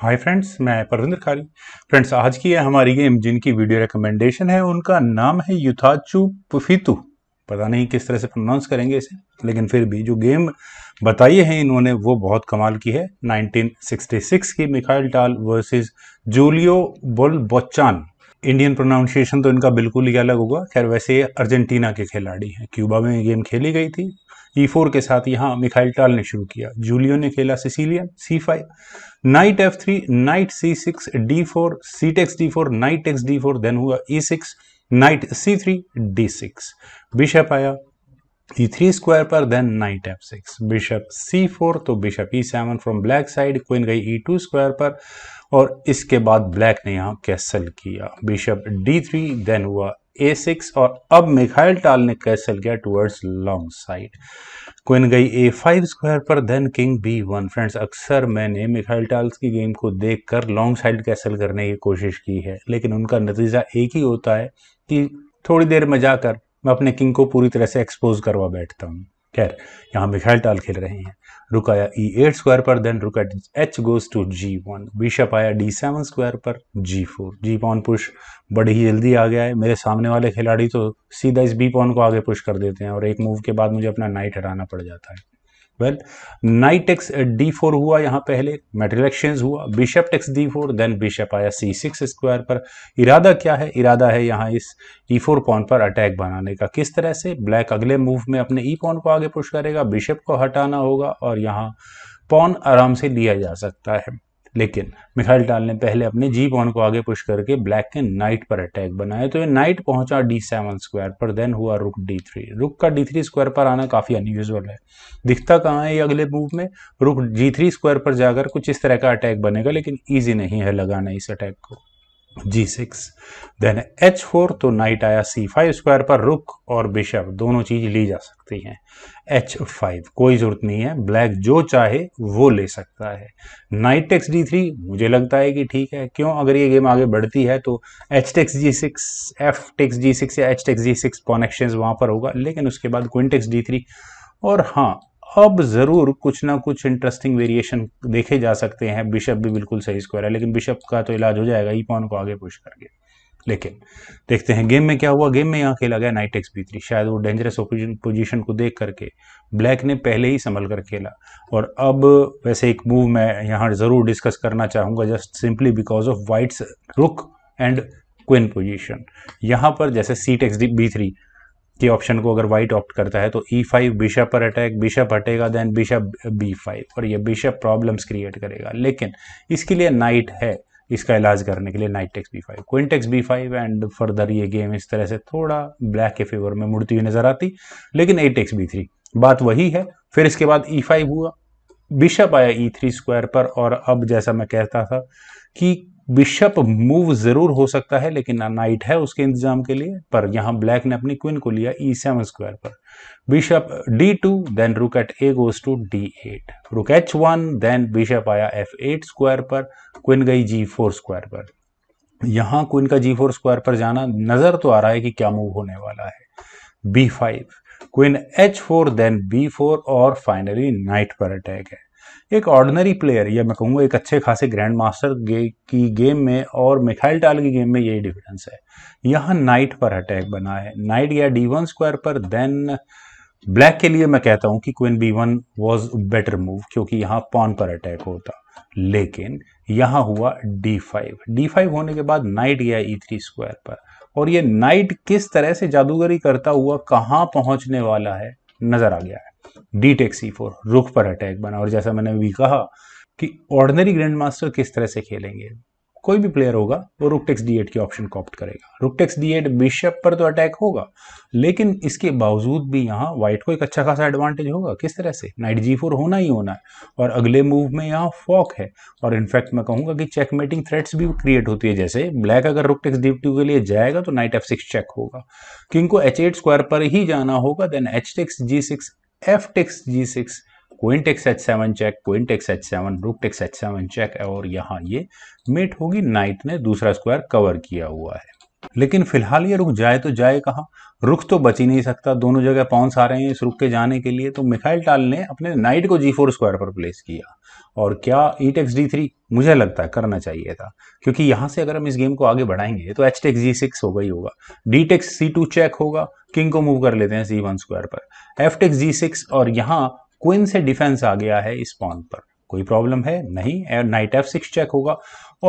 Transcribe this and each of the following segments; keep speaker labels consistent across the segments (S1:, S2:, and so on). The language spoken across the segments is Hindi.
S1: हाय फ्रेंड्स मैं परविंदर खाली फ्रेंड्स आज की है हमारी गेम जिनकी वीडियो रिकमेंडेशन है उनका नाम है युथाचू पुफितु पता नहीं किस तरह से प्रोनाउंस करेंगे इसे लेकिन फिर भी जो गेम बताई है इन्होंने वो बहुत कमाल की है 1966 की मिखाइल टाल वर्सेस जूलियो बोल बोचान इंडियन प्रोनाउंसिएशन तो इनका बिल्कुल ही अलग होगा खैर वैसे ये अर्जेंटीना के खिलाड़ी हैं क्यूबा में गेम खेली गई थी ई e फोर के साथ यहाँ मिखाइल टाल ने शुरू किया जूलियो ने खेला Sicilian C five knight F three knight C six D four C takes D four knight X D four then हुआ E six knight C three D six bishop आया थ्री e स्क्वायर पर then knight F six bishop C four तो bishop E seven from black side queen गई ई टू स्क्वायर पर और इसके बाद ब्लैक ने यहाँ कैसल किया बिशप डी थ्री देन हुआ ए सिक्स और अब मिखाइल टाल ने कैसल किया टुवर्ड्स लॉन्ग साइड क्वीन गई ए फाइव स्क्वायर पर then king B one friends अक्सर मैंने मिखाइल टाल्स की गेम को देख कर लॉन्ग साइड कैसल करने की कोशिश की है लेकिन उनका नतीजा एक ही होता है कि थोड़ी देर में जाकर मैं अपने किंग को पूरी तरह से एक्सपोज करवा बैठता हूँ खैर यहाँ मिखाइल टाल खेल रहे हैं रुक e आया ई एट स्क्वायर पर then rook eight H goes to G one bishop आया डी सेवन स्क्वायर पर G four G pawn push बड़ी ही जल्दी आ गया है मेरे सामने वाले खिलाड़ी तो सीधा इस बी पॉन को आगे पुश कर देते हैं और एक मूव के बाद मुझे अपना नाइट हटाना पड़ जाता है well knight X D four हुआ यहाँ पहले मेटल एक्सचेंज हुआ bishop X D four then bishop आया सी सिक्स स्क्वायर पर इरादा क्या है इरादा है यहाँ इस ई फोर पॉन पर अटैक बनाने का किस तरह से ब्लैक अगले मूव में अपने ई e पॉन को आगे पुश करेगा बिशप को हटाना होगा और यहाँ पॉन आराम से लिया जा सकता है लेकिन मिखाइल टाल ने पहले अपने जी पॉन को आगे पुश करके ब्लैक के नाइट पर अटैक बनाया तो ये नाइट पहुंचा डी सेवन स्क्वायर पर देन हुआ रुक डी थ्री रुक का डी थ्री स्क्वायर पर आना काफ़ी अनयूजल है दिखता कहाँ है ये अगले मूव में रुक जी थ्री स्क्वायर पर जाकर कुछ इस तरह का अटैक बनेगा लेकिन ईजी नहीं है लगाना इस अटैक को G6 देन फोर तो नाइट आया C5 स्क्वायर पर रुक और बिशप दोनों चीज ली जा सकती हैं H5 कोई जरूरत नहीं है ब्लैक जो चाहे वो ले सकता है नाइट टेक्स D3 मुझे लगता है कि ठीक है क्यों अगर ये गेम आगे बढ़ती है तो H takes G6 F takes G6 या H टेक्स G6 कॉनेक्शन वहां पर होगा लेकिन उसके बाद क्विंटेक्स डी D3 और हाँ अब ज़रूर कुछ ना कुछ इंटरेस्टिंग वेरिएशन देखे जा सकते हैं बिशप भी बिल्कुल सही स्क्वायर है लेकिन बिशप का तो इलाज हो जाएगा ई e पॉन को आगे पुश करके लेकिन देखते हैं गेम में क्या हुआ गेम में यहाँ खेला गया नाइट एक्स बी थ्री शायद वो डेंजरस पोजीशन को देख करके ब्लैक ने पहले ही संभल कर खेला और अब वैसे एक मूव मैं यहाँ ज़रूर डिस्कस करना चाहूँगा just simply because of White's rook and queen position यहाँ पर जैसे सीट एक्स डी बी थ्री के ऑप्शन को अगर वाइट ऑप्ट करता है तो ई फाइव बिशप पर अटैक बिशप हटेगा देन बिशप बी फाइव और ये बिशप प्रॉब्लम्स क्रिएट करेगा लेकिन इसके लिए नाइट है इसका इलाज करने के लिए knight takes B five queen takes B five and further ये गेम इस तरह से थोड़ा ब्लैक के फेवर में मुड़ती हुई नजर आती लेकिन एट टेक्स बी थ्री बात वही है फिर इसके बाद ई e फाइव हुआ बिशप आया ई थ्री स्क्वायर पर और अब जैसा मैं कहता था कि बिशप मूव जरूर हो सकता है लेकिन नाइट है उसके इंतजाम के लिए पर यहां ब्लैक ने अपनी क्वीन को लिया ई सेवन स्क्वायर पर bishop D two then rook eight A goes to D eight rook H one then bishop आया एफ एट स्क्वायर पर क्वीन गई जी फोर स्क्वायर पर यहां क्वीन का जी फोर स्क्वायर पर जाना नजर तो आ रहा है कि क्या मूव होने वाला है B five queen H four then B four और फाइनली नाइट पर अटैक है एक ऑर्डनरी प्लेयर या मैं कहूंगा एक अच्छे खासे ग्रैंड मास्टर गे, की गेम में और मिखाइल टाल की गेम में यही डिफरेंस है यहाँ नाइट पर अटैक बना है नाइट या डी वन स्क्वायर पर देन ब्लैक के लिए मैं कहता हूँ कि queen B one was better move क्योंकि यहाँ पॉन पर अटैक होता लेकिन यहाँ हुआ डी फाइव डी फाइव होने के बाद नाइट गया ई थ्री स्क्वायर पर और ये नाइट किस तरह से जादूगरी करता हुआ कहाँ पहुंचने वाला है नजर आ गया है डी टेक सी फोर रुख पर अटैक बना और जैसा मैंने भी कहा कि ऑर्डनरी ग्रैंड मास्टर किस तरह से खेलेंगे कोई भी प्लेयर होगा वो रुकटेक्स डी डी की ऑप्शन को ऑप्ट करेगा रुकटेक्स डी एट बिशप पर तो अटैक होगा लेकिन इसके बावजूद भी यहाँ वाइट को एक अच्छा खासा एडवांटेज होगा किस तरह से नाइट जी फोर होना ही होना है और अगले मूव में यहाँ फॉक है और इनफैक्ट मैं कहूँगा कि मेटिंग थ्रेट्स भी क्रिएट होती है जैसे ब्लैक अगर रुकटेक्स डी टू के लिए जाएगा तो नाइट एफ सिक्स चेक होगा किंग को एच एट स्क्वायर पर ही जाना होगा then H takes G six F takes G six queen X H seven check queen X H seven rook X H seven check और यहाँ ये मेट होगी नाइट ने दूसरा स्क्वायर कवर किया हुआ है लेकिन फिलहाल ये रुक जाए तो जाए कहाँ रुख तो बच ही नहीं सकता दोनों जगह पाउंस आ रहे हैं इस रुक के जाने के लिए तो मिखाइल टाल ने अपने नाइट को जी फोर स्क्वायर पर प्लेस किया और क्या ई टेक्स डी थ्री मुझे लगता है करना चाहिए था क्योंकि यहाँ से अगर हम इस गेम को आगे बढ़ाएंगे तो एच टेक्स जी सिक्स होगा ही होगा D takes C two check होगा किंग को मूव कर लेते हैं सी वन स्क्वायर पर एफ टेक्स जी सिक्स और यहाँ क्वीन से डिफेंस आ गया है इस पॉन पर कोई प्रॉब्लम है नहीं नाइट एफ सिक्स चेक होगा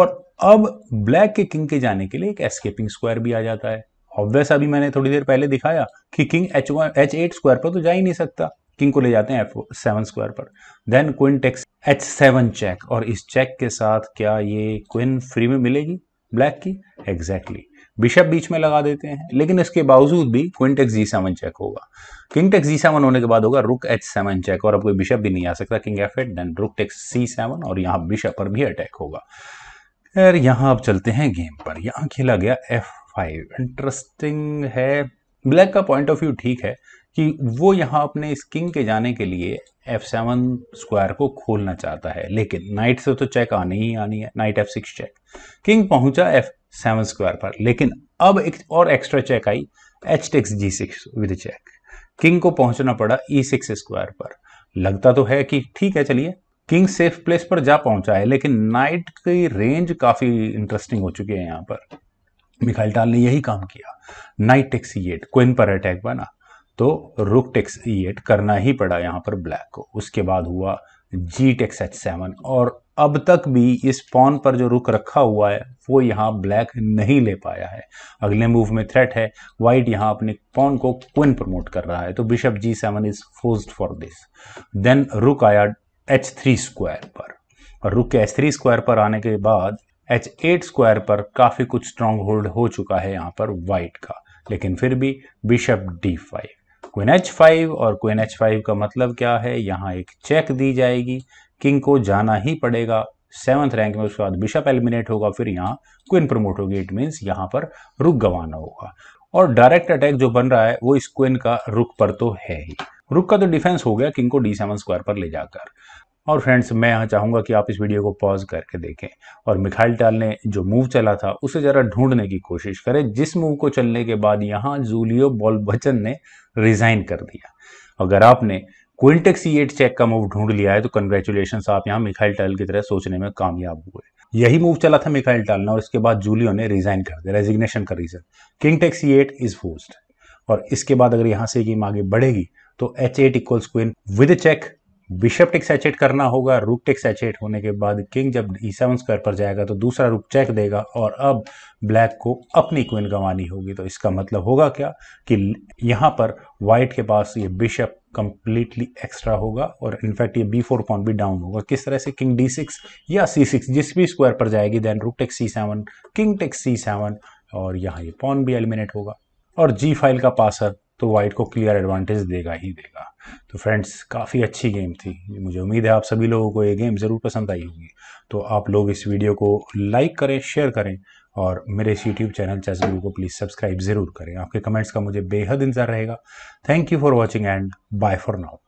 S1: और अब ब्लैक के किंग के जाने के लिए एक एस्केपिंग स्क्वायर भी आ जाता है ऑब्वियस अभी मैंने थोड़ी देर पहले दिखाया कि king H H eight square पर तो जा ही नहीं सकता किंग को ले जाते हैं एफ सेवन स्क्वायर पर then queen takes H seven check और इस चेक के साथ क्या ये क्विन फ्री में मिलेगी ब्लैक की एग्जैक्टली exactly. बिशप बीच में लगा देते हैं लेकिन इसके बावजूद भी queen X G seven check होगा किंग टेक्स जी सेवन होने के बाद होगा रुक एच सेवन चेक और अब कोई बिशप भी नहीं आ सकता king F eight then rook takes सी सेवन और यहाँ बिशप पर भी अटैक होगा खैर यहाँ अब चलते हैं गेम पर यहाँ खेला गया एफ फाइव इंटरेस्टिंग है ब्लैक का पॉइंट ऑफ व्यू ठीक है कि वो यहाँ अपने इस किंग के जाने के लिए एफ सेवन स्क्वायर को खोलना चाहता है लेकिन नाइट से तो चेक आनी ही आनी है knight F six check king पहुंचा एफ सेवन स्क्वायर पर लेकिन अब एक और एक्स्ट्रा चेक आई H takes G six with check king को पहुंचना पड़ा ई सिक्स स्क्वायर पर लगता तो है कि ठीक है चलिए किंग सेफ प्लेस पर जा पहुंचा है लेकिन नाइट की रेंज काफ़ी इंटरेस्टिंग हो चुकी है यहां पर मिखाइल टाल ने यही काम किया नाइट टेक्स ई एट क्विन पर अटैक बना तो रुक टेक्स ई एट करना ही पड़ा यहां पर ब्लैक को उसके बाद हुआ जी टेक्स एच सेवन और अब तक भी इस पॉन पर जो रुक रखा हुआ है वो यहाँ ब्लैक नहीं ले पाया है अगले मूव में थ्रेट है वाइट यहाँ अपने पॉन को क्विन प्रमोट कर रहा है तो bishop G seven is forced for this then rook आया एच थ्री स्क्वायर पर और रुक के एच थ्री स्क्वायर पर आने के बाद एच एट स्क्वायर पर काफ़ी कुछ स्ट्रांग होल्ड हो चुका है यहाँ पर वाइट का लेकिन फिर भी bishop D five queen H five और क्विन एच फाइव का मतलब क्या है यहाँ एक चेक दी जाएगी किंग को जाना ही पड़ेगा सेवंथ रैंक में उसके बाद बिशप एलिमिनेट होगा फिर यहाँ क्वीन प्रमोट होगी इट मीन्स यहाँ पर रुक गंवाना होगा और डायरेक्ट अटैक जो बन रहा है वो इस क्वीन का रुक पर तो है ही रुक का तो डिफेंस हो गया किंग को डी सेवन स्क्वायर पर ले जाकर और फ्रेंड्स मैं यहाँ चाहूँगा कि आप इस वीडियो को पॉज करके देखें और मिखाइल टाल ने जो मूव चला था उसे ज़रा ढूंढने की कोशिश करें जिस मूव को चलने के बाद यहाँ जूलियो बॉल बच्चन ने रिज़ाइन कर दिया अगर आपने क्विंटेक्स ई एट चेक का मूव ढूंढ लिया है तो कंग्रेचुलेशन आप यहाँ मिखाइल टल की तरह सोचने में कामयाब हुए यही मूव चला था मिखाइल टल ने और इसके बाद जूलियो ने रिजाइन कर दिया रेजिग्नेशन का reason king takes E eight is forced और इसके बाद अगर यहां से गेम आगे बढ़ेगी तो h eight equals queen with check bishop takes h eight करना होगा रूक टेक्स एच एट होने के बाद किंग जब ई सेवन स्क्वायर पर जाएगा तो दूसरा रूक चेक देगा और अब ब्लैक को अपनी क्वीन गंवानी होगी तो इसका मतलब होगा क्या कि यहां पर व्हाइट के पास ये बिशप कंप्लीटली एक्स्ट्रा होगा और इनफैक्ट ये बी फोर पॉन भी डाउन होगा किस तरह से किंग डी सिक्स या सी सिक्स जिस भी स्क्वायर पर जाएगी देन रुक टेक्स सी सेवन किंग टेक्स सी सेवन और यहाँ ये पॉन भी एलिमिनेट होगा और जी फाइल का पासर तो वाइट को क्लियर एडवांटेज देगा ही देगा तो फ्रेंड्स काफ़ी अच्छी गेम थी मुझे उम्मीद है आप सभी लोगों को ये गेम ज़रूर पसंद आई होगी तो आप लोग इस वीडियो को लाइक करें शेयर करें और मेरे इस यूट्यूब चैनल चेस गुरु को प्लीज़ सब्सक्राइब ज़रूर करें आपके कमेंट्स का मुझे बेहद इंतज़ार रहेगा thank you for watching and bye for now